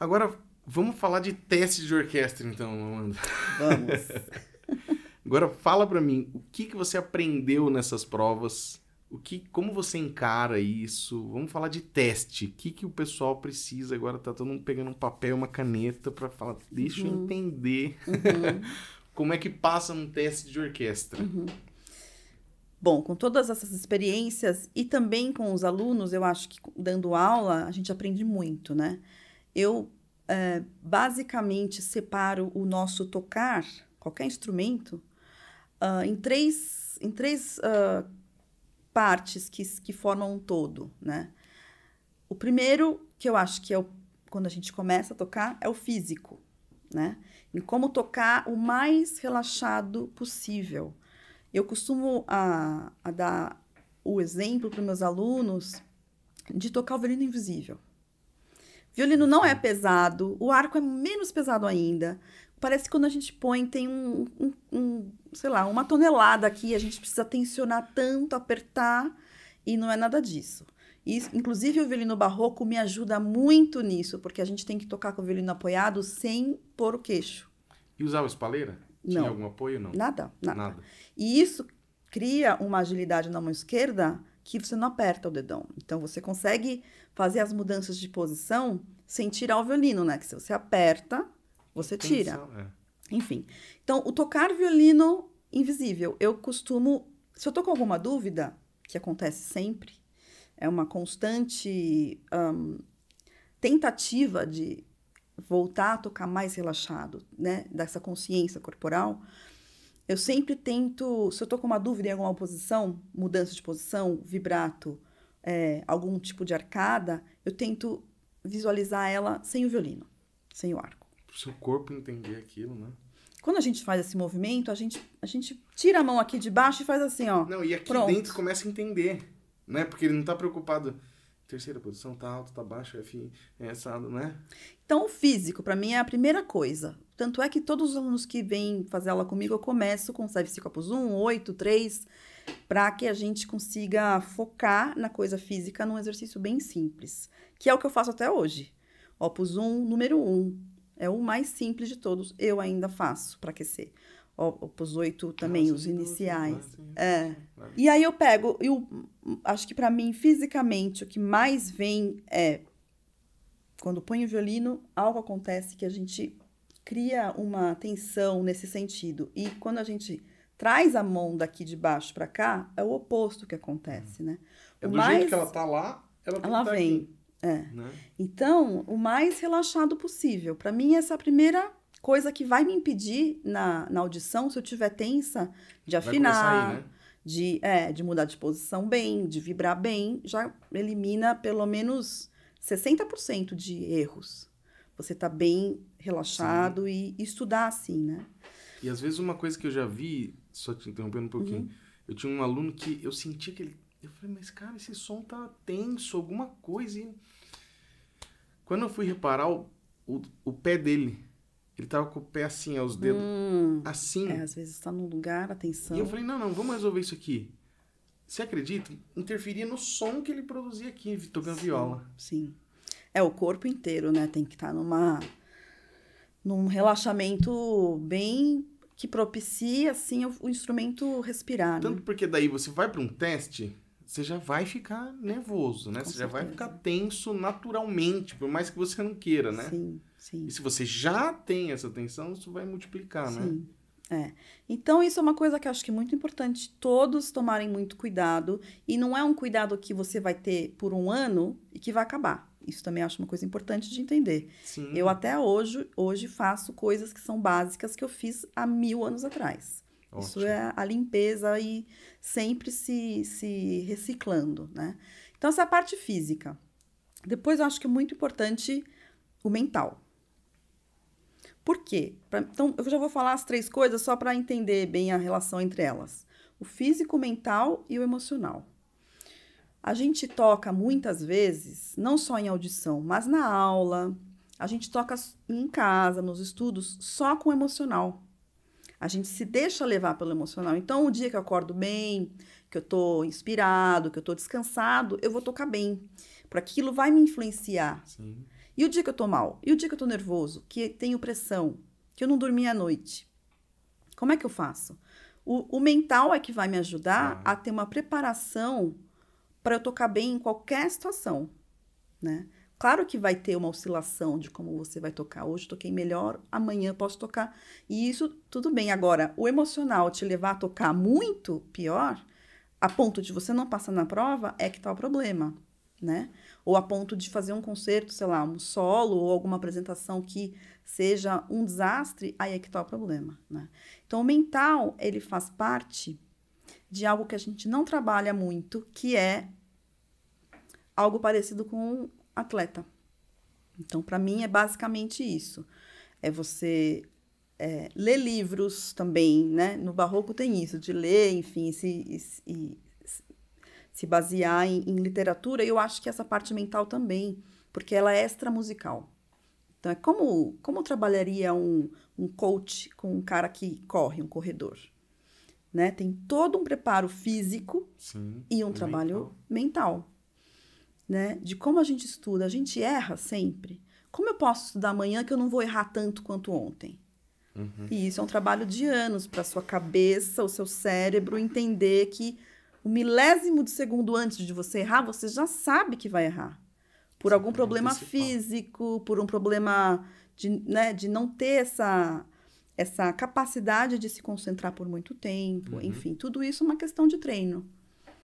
Agora, vamos falar de teste de orquestra, então, Amanda. Vamos. Agora, fala para mim, o que, que você aprendeu nessas provas? O que, como você encara isso? Vamos falar de teste. O que, que o pessoal precisa agora? Tá todo mundo pegando um papel, uma caneta para falar. Deixa uhum. eu entender uhum. como é que passa um teste de orquestra. Uhum. Bom, com todas essas experiências e também com os alunos, eu acho que dando aula a gente aprende muito, né? Eu é, basicamente separo o nosso tocar, qualquer instrumento, uh, em três, em três uh, partes que, que formam um todo, né? O primeiro, que eu acho que é o, quando a gente começa a tocar, é o físico, né? Em como tocar o mais relaxado possível. Eu costumo a, ah, a dar o exemplo para meus alunos de tocar o violino invisível. Violino não é pesado, o arco é menos pesado ainda. Parece que quando a gente põe, tem um, um, um sei lá, uma tonelada aqui, a gente precisa tensionar tanto, apertar, e não é nada disso. E, inclusive, o violino barroco me ajuda muito nisso, porque a gente tem que tocar com o violino apoiado sem pôr o queixo. E usava espaleira? Não. Tinha algum apoio? Não. Nada, nada. nada. E isso cria uma agilidade na mão esquerda que você não aperta o dedão. Então, você consegue fazer as mudanças de posição sem tirar o violino, né? Que se você aperta, você tira. Tensão, é. Enfim. Então, o tocar violino invisível. Eu costumo. Se eu tô com alguma dúvida, que acontece sempre, é uma constante um, tentativa de voltar a tocar mais relaxado, né? Dessa consciência corporal. Eu sempre tento, se eu tô com uma dúvida em alguma posição, mudança de posição, vibrato, é, algum tipo de arcada, eu tento visualizar ela sem o violino, sem o arco. Pro seu corpo entender aquilo, né? Quando a gente faz esse movimento, a gente, a gente tira a mão aqui de baixo e faz assim, ó. Não, e aqui pronto. dentro começa a entender, né? Porque ele não tá preocupado. Terceira posição, tá alto, tá baixo, é F, é assado, né? Então, o físico, para mim, é a primeira coisa. Tanto é que todos os alunos que vêm fazer aula comigo, eu começo com CFC opus 1, 8, 3, para que a gente consiga focar na coisa física num exercício bem simples, que é o que eu faço até hoje. Opus 1, número 1, é o mais simples de todos, eu ainda faço para aquecer. Opus 8 também, Nossa, os então é assim, iniciais. Né? É. Né? E aí eu pego, eu acho que para mim, fisicamente, o que mais vem é quando põe o violino, algo acontece que a gente cria uma tensão nesse sentido. E quando a gente traz a mão daqui de baixo para cá, é o oposto que acontece, hum. né? É o do mais... jeito que ela tá lá, ela, ela tá vem. Aqui, é. Né? Então, o mais relaxado possível. Para mim, essa é a primeira coisa que vai me impedir na, na audição, se eu tiver tensa, de afinar, aí, né? de, é, de mudar de posição bem, de vibrar bem, já elimina pelo menos 60% de erros você tá bem relaxado e, e, estudar assim, né? E às vezes uma coisa que eu já vi, só te interrompendo um pouquinho, uhum. eu tinha um aluno que eu senti que ele. Eu falei, mas cara, esse som tá tenso, alguma coisa. E... Quando eu fui reparar o, o, o pé dele, ele tava com o pé assim, aos dedos. Hum, assim. É, às vezes tá num lugar, atenção. E eu falei, não, não, vamos resolver isso aqui. Você acredita? Interferia no som que ele produzia aqui, tocando sim, viola. Sim. É o corpo inteiro, né? Tem que estar tá numa num relaxamento bem que propicia assim o, o instrumento respirar. Né? Tanto né? porque daí você vai para um teste, você já vai ficar nervoso, né? Com você certeza. já vai ficar tenso naturalmente, por mais que você não queira, né? Sim, sim. E se você já tem essa tensão, isso vai multiplicar, né? sim. né? É. Então, isso é uma coisa que eu acho que é muito importante todos tomarem muito cuidado. E não é um cuidado que você vai ter por um ano e que vai acabar. Isso também acho uma coisa importante de entender. Sim. Eu até hoje, hoje faço coisas que são básicas que eu fiz há mil anos atrás. Ótimo. Isso é a limpeza e sempre se, se reciclando, né? Então, essa é a parte física. Depois, eu acho que é muito importante o mental. Por quê? Pra, então, eu já vou falar as três coisas só para entender bem a relação entre elas: o físico, o mental e o emocional. A gente toca muitas vezes, não só em audição, mas na aula. A gente toca em casa, nos estudos, só com o emocional. A gente se deixa levar pelo emocional. Então, o dia que eu acordo bem, que eu tô inspirado, que eu tô descansado, eu vou tocar bem. Porque aquilo vai me influenciar. Sim. E o dia que eu tô mal? E o dia que eu tô nervoso? Que tenho pressão? Que eu não dormi à noite? Como é que eu faço? O, o mental é que vai me ajudar ah. a ter uma preparação para eu tocar bem em qualquer situação, né? Claro que vai ter uma oscilação de como você vai tocar. Hoje toquei melhor, amanhã posso tocar. E isso tudo bem. Agora, o emocional te levar a tocar muito pior, a ponto de você não passar na prova, é que tá o problema, né? Ou a ponto de fazer um concerto, sei lá, um solo ou alguma apresentação que seja um desastre, aí é que tá o problema, né? Então, o mental, ele faz parte de algo que a gente não trabalha muito, que é algo parecido com um atleta. Então, para mim, é basicamente isso. É você é, ler livros também, né? No barroco tem isso, de ler, enfim, se, se, se basear em, em literatura. E eu acho que essa parte mental também, porque ela é extra musical. Então, é como, como trabalharia um, um coach com um cara que corre, um corredor? né? Tem todo um preparo físico Sim, e um trabalho mental. mental, né? De como a gente estuda, a gente erra sempre. Como eu posso estudar amanhã que eu não vou errar tanto quanto ontem? Uhum. E isso é um trabalho de anos para sua cabeça, o seu cérebro entender que o milésimo de segundo antes de você errar, você já sabe que vai errar. Por algum é problema físico, por um problema de, né, de não ter essa essa capacidade de se concentrar por muito tempo, uhum. enfim, tudo isso é uma questão de treino.